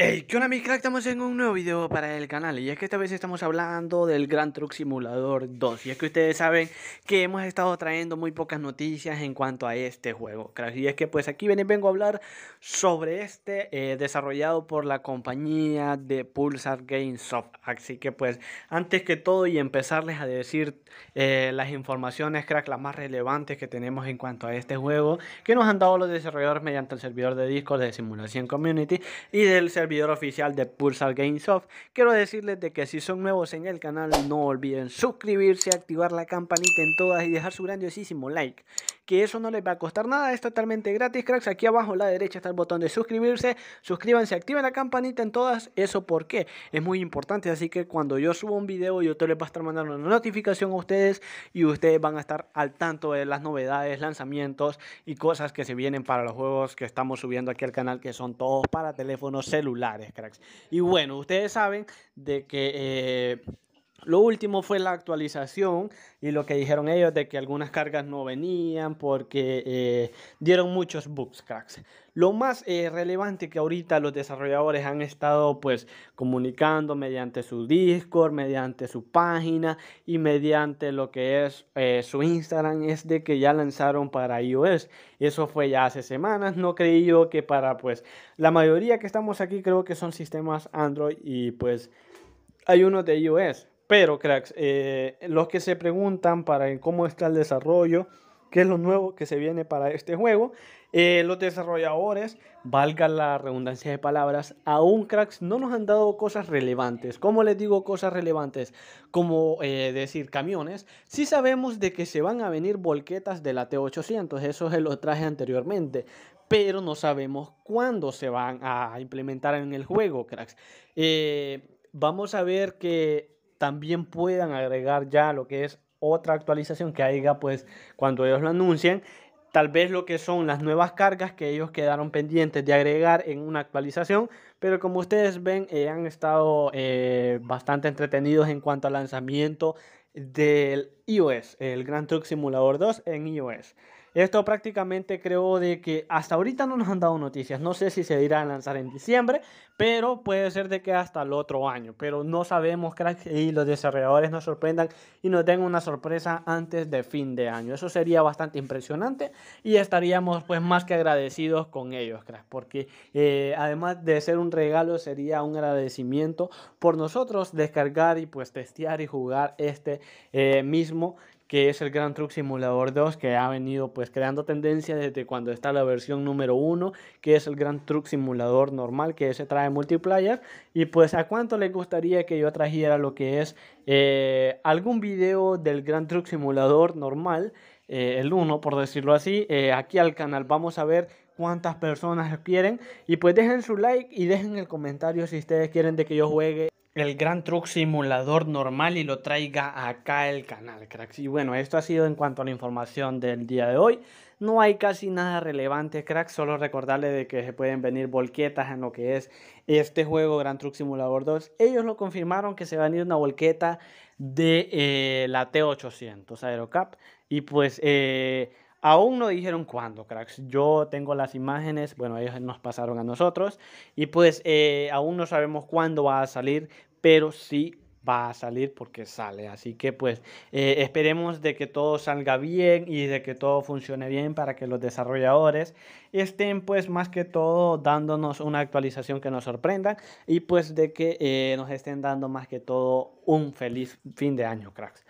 Hey, ¿qué onda mis cracks? Estamos en un nuevo video para el canal y es que esta vez estamos hablando del Grand Truck Simulator 2 y es que ustedes saben que hemos estado trayendo muy pocas noticias en cuanto a este juego crack. y es que pues aquí vengo a hablar sobre este eh, desarrollado por la compañía de Pulsar Gamesoft así que pues antes que todo y empezarles a decir eh, las informaciones crack, las más relevantes que tenemos en cuanto a este juego que nos han dado los desarrolladores mediante el servidor de Discord de Simulación Community y del servidor servidor oficial de Pulsar Gamesoft. Quiero decirles de que si son nuevos en el canal, no olviden suscribirse, activar la campanita en todas y dejar su grandiosísimo like que eso no les va a costar nada, es totalmente gratis, cracks. Aquí abajo a la derecha está el botón de suscribirse, suscríbanse, activen la campanita en todas, eso porque es muy importante, así que cuando yo subo un video yo te les va a estar mandando una notificación a ustedes y ustedes van a estar al tanto de las novedades, lanzamientos y cosas que se vienen para los juegos que estamos subiendo aquí al canal, que son todos para teléfonos celulares, cracks. Y bueno, ustedes saben de que... Eh, lo último fue la actualización y lo que dijeron ellos de que algunas cargas no venían porque eh, dieron muchos bugs cracks. Lo más eh, relevante que ahorita los desarrolladores han estado pues comunicando mediante su Discord, mediante su página y mediante lo que es eh, su Instagram es de que ya lanzaron para iOS. Eso fue ya hace semanas, no creí yo que para pues la mayoría que estamos aquí creo que son sistemas Android y pues hay uno de iOS pero, cracks, eh, los que se preguntan para cómo está el desarrollo, qué es lo nuevo que se viene para este juego, eh, los desarrolladores, valga la redundancia de palabras, aún cracks no nos han dado cosas relevantes. ¿Cómo les digo cosas relevantes? Como eh, decir camiones. Sí sabemos de que se van a venir volquetas de la T800, eso se lo traje anteriormente. Pero no sabemos cuándo se van a implementar en el juego, cracks. vamos a ver que también puedan agregar ya lo que es otra actualización que haya, pues cuando ellos lo anuncien, tal vez lo que son las nuevas cargas que ellos quedaron pendientes de agregar en una actualización, pero como ustedes ven, eh, han estado eh, bastante entretenidos en cuanto al lanzamiento del iOS, el Grand Truck Simulador 2 en iOS. Esto prácticamente creo de que hasta ahorita no nos han dado noticias. No sé si se irá a lanzar en diciembre, pero puede ser de que hasta el otro año. Pero no sabemos, crack, y los desarrolladores nos sorprendan y nos den una sorpresa antes de fin de año. Eso sería bastante impresionante y estaríamos pues más que agradecidos con ellos, crack, porque eh, además de ser un regalo, sería un agradecimiento por nosotros descargar y pues testear y jugar este eh, mismo que es el Grand Truck Simulador 2, que ha venido pues creando tendencia desde cuando está la versión número 1, que es el Grand Truck Simulador normal, que se trae multiplayer. Y pues a cuánto les gustaría que yo trajera lo que es eh, algún video del Grand Truck Simulador normal, eh, el 1 por decirlo así, eh, aquí al canal. Vamos a ver cuántas personas quieren. Y pues dejen su like y dejen el comentario si ustedes quieren de que yo juegue el Gran Truck Simulador normal y lo traiga acá el canal, cracks. Y bueno, esto ha sido en cuanto a la información del día de hoy. No hay casi nada relevante, cracks. Solo recordarle de que se pueden venir volquetas en lo que es este juego Gran Truck Simulador 2. Ellos lo confirmaron que se va a venir una volqueta de eh, la T800 Aerocap. Y pues... Eh, Aún no dijeron cuándo, cracks. Yo tengo las imágenes, bueno, ellos nos pasaron a nosotros y pues eh, aún no sabemos cuándo va a salir, pero sí va a salir porque sale. Así que pues eh, esperemos de que todo salga bien y de que todo funcione bien para que los desarrolladores estén pues más que todo dándonos una actualización que nos sorprenda y pues de que eh, nos estén dando más que todo un feliz fin de año, cracks.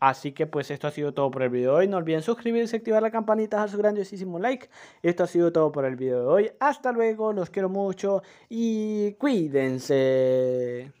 Así que pues esto ha sido todo por el video de hoy. No olviden suscribirse, activar la campanita, dejar su grandiosísimo like. Esto ha sido todo por el video de hoy. Hasta luego, los quiero mucho y cuídense.